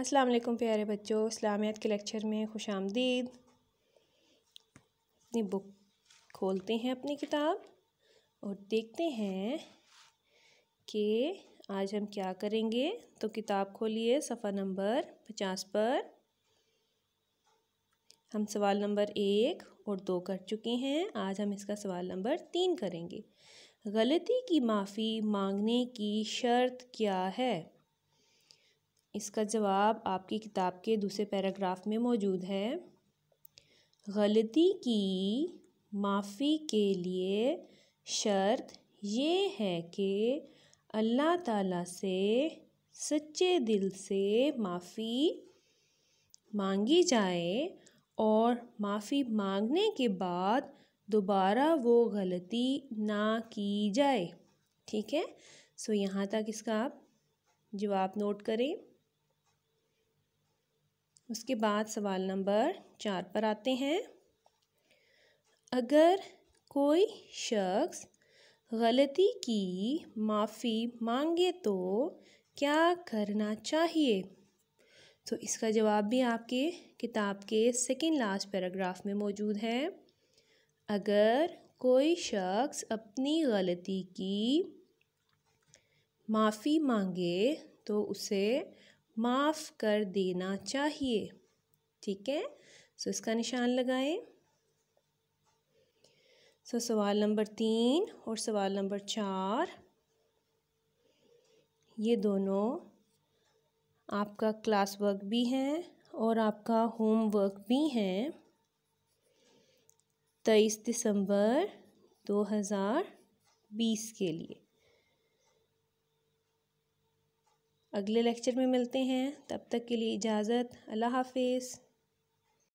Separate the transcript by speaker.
Speaker 1: अस्सलाम वालेकुम प्यारे बच्चों इस्लामियत के लेक्चर में खुश आमदीद अपनी बुक खोलते हैं अपनी किताब और देखते हैं कि आज हम क्या करेंगे तो किताब खोलिए सफ़ा नंबर पचास पर हम सवाल नंबर एक और दो कर चुके हैं आज हम इसका सवाल नंबर तीन करेंगे गलती की माफ़ी मांगने की शर्त क्या है इसका जवाब आपकी किताब के दूसरे पैराग्राफ में मौजूद है गलती की माफ़ी के लिए शर्त ये है कि अल्लाह ताला से सच्चे दिल से माफ़ी मांगी जाए और माफ़ी मांगने के बाद दोबारा वो गलती ना की जाए ठीक है सो यहाँ तक इसका आप जवाब नोट करें उसके बाद सवाल नंबर चार पर आते हैं अगर कोई शख्स गलती की माफ़ी मांगे तो क्या करना चाहिए तो इसका जवाब भी आपके किताब के सेकेंड लास्ट पैराग्राफ में मौजूद है अगर कोई शख्स अपनी गलती की माफ़ी मांगे तो उसे माफ़ कर देना चाहिए ठीक है सो इसका निशान लगाएं सो सवाल नंबर तीन और सवाल नंबर चार ये दोनों आपका क्लास वर्क भी हैं और आपका होम वर्क भी हैं तेईस दिसंबर बीस के लिए अगले लेक्चर में मिलते हैं तब तक के लिए इजाज़त अल्लाह हाफिज़